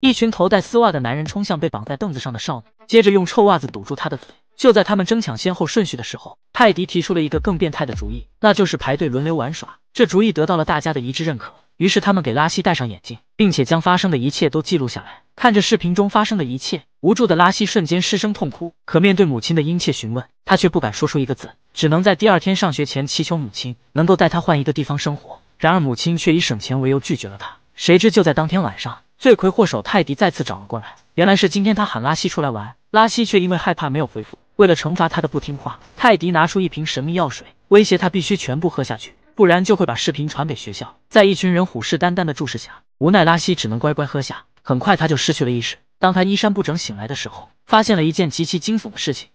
一群头戴丝袜的男人冲向被绑在凳子上的少女，接着用臭袜子堵住她的嘴。就在他们争抢先后顺序的时候，泰迪提出了一个更变态的主意，那就是排队轮流玩耍。这主意得到了大家的一致认可。于是他们给拉西戴上眼镜，并且将发生的一切都记录下来。看着视频中发生的一切，无助的拉西瞬间失声痛哭。可面对母亲的殷切询问，他却不敢说出一个字，只能在第二天上学前祈求母亲能够带他换一个地方生活。然而母亲却以省钱为由拒绝了他。谁知就在当天晚上。罪魁祸首泰迪再次找了过来，原来是今天他喊拉西出来玩，拉西却因为害怕没有回复。为了惩罚他的不听话，泰迪拿出一瓶神秘药水，威胁他必须全部喝下去，不然就会把视频传给学校。在一群人虎视眈眈的注视下，无奈拉西只能乖乖喝下。很快他就失去了意识。当他衣衫不整醒来的时候，发现了一件极其惊悚的事情。